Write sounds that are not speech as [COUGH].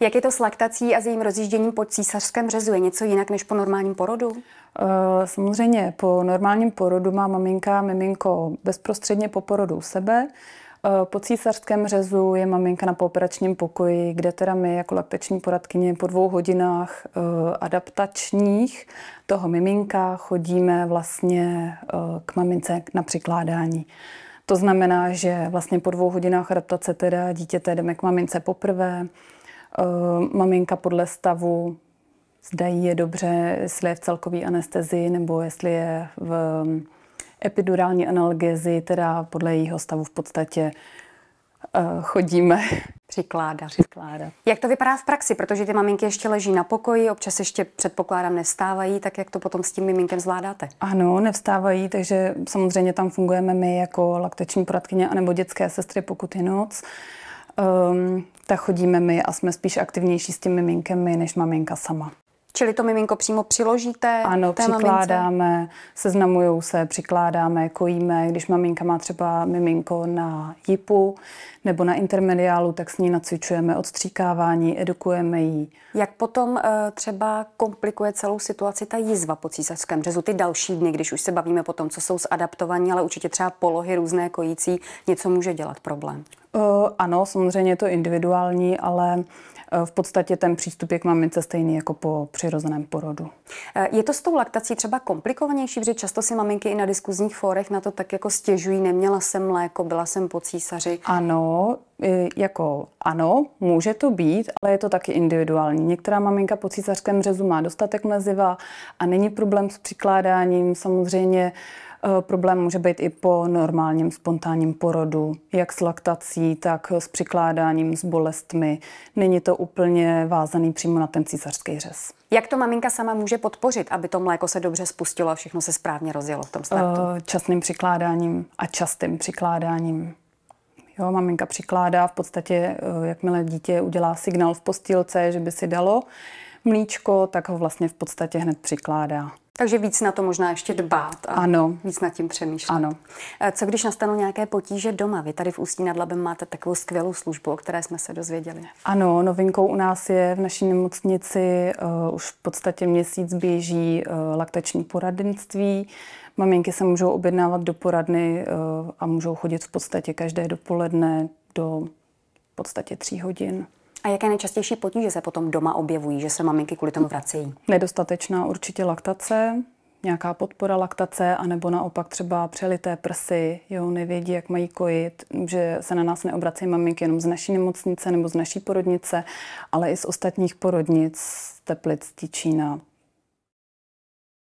Jak je to s laktací a s jejím rozjížděním po císařském řezu? Je něco jinak než po normálním porodu? Eh, samozřejmě, po normálním porodu má maminka miminko bezprostředně po porodu u sebe. Eh, po císařském řezu je maminka na pooperačním pokoji, kde teda my jako lakteční poradkyně po dvou hodinách eh, adaptačních toho miminka chodíme vlastně k mamince na přikládání. To znamená, že vlastně po dvou hodinách adaptace teda dítěte jdeme k mamince poprvé, Eh, maminka podle stavu, zda je dobře, jestli je v celkové anestezii nebo jestli je v mm, epidurální analgezi, teda podle jejího stavu v podstatě eh, chodíme [LAUGHS] přikládat. přikládat. Jak to vypadá v praxi? Protože ty maminky ještě leží na pokoji, občas ještě předpokládám nevstávají, tak jak to potom s tím miminkem zvládáte? Ano, nevstávají, takže samozřejmě tam fungujeme my jako lakteční poradkyně anebo dětské sestry, pokud je noc um, tak chodíme my a jsme spíš aktivnější s tím miminkem my, než maminka sama. Čili to miminko přímo přiložíte? Ano, té přikládáme, mamince. seznamujou se, přikládáme, kojíme. Když maminka má třeba miminko na jipu nebo na intermediálu, tak s ní nacvičujeme odstříkávání, edukujeme ji. Jak potom eh, třeba komplikuje celou situaci ta jizva po císařském řezu, ty další dny, když už se bavíme o tom, co jsou zadaptovaní, ale určitě třeba polohy různé kojící, něco může dělat problém? Eh, ano, samozřejmě je to individuální, ale eh, v podstatě ten přístup je k mamince stejný jako po přirozeném porodu. Eh, je to s tou laktací třeba komplikovanější, protože často si maminky i na diskuzních fórech na to tak jako stěžují, neměla jsem mléko, byla jsem po císaři. Ano, jako ano, může to být, ale je to taky individuální. Některá maminka po císařském řezu má dostatek meziva a není problém s přikládáním. Samozřejmě Eh, problém může být i po normálním spontánním porodu, jak s laktací, tak s přikládáním, s bolestmi. Není to úplně vázaný přímo na ten císařský řez. Jak to maminka sama může podpořit, aby to mléko se dobře spustilo a všechno se správně rozjelo v tom startu? Eh, Časným přikládáním a častým přikládáním. Jo, maminka přikládá v podstatě, eh, jakmile dítě udělá signál v postýlce, že by si dalo, mlíčko, tak ho vlastně v podstatě hned přikládá. Takže víc na to možná ještě dbát a ano. víc nad tím přemýšlet. Ano. Eh, co když nastanou nějaké potíže doma? Vy tady v Ústí nad Labem máte takovou skvělou službu, o které jsme se dozvěděli. Ano, novinkou u nás je v naší nemocnici uh, už v podstatě měsíc běží uh, laktační poradenství. Maminky se můžou objednávat do poradny uh, a můžou chodit v podstatě každé dopoledne do v podstatě tří hodin. A jaké nejčastější potíže se potom doma objevují, že se maminky kvůli tomu vracejí? Nedostatečná určitě laktace, nějaká podpora laktace, anebo naopak třeba přelité prsy, jo, nevědí, jak mají kojit, že se na nás neobracejí maminky jenom z naší nemocnice nebo z naší porodnice, ale i z ostatních porodnic, Teplic, Tíčína,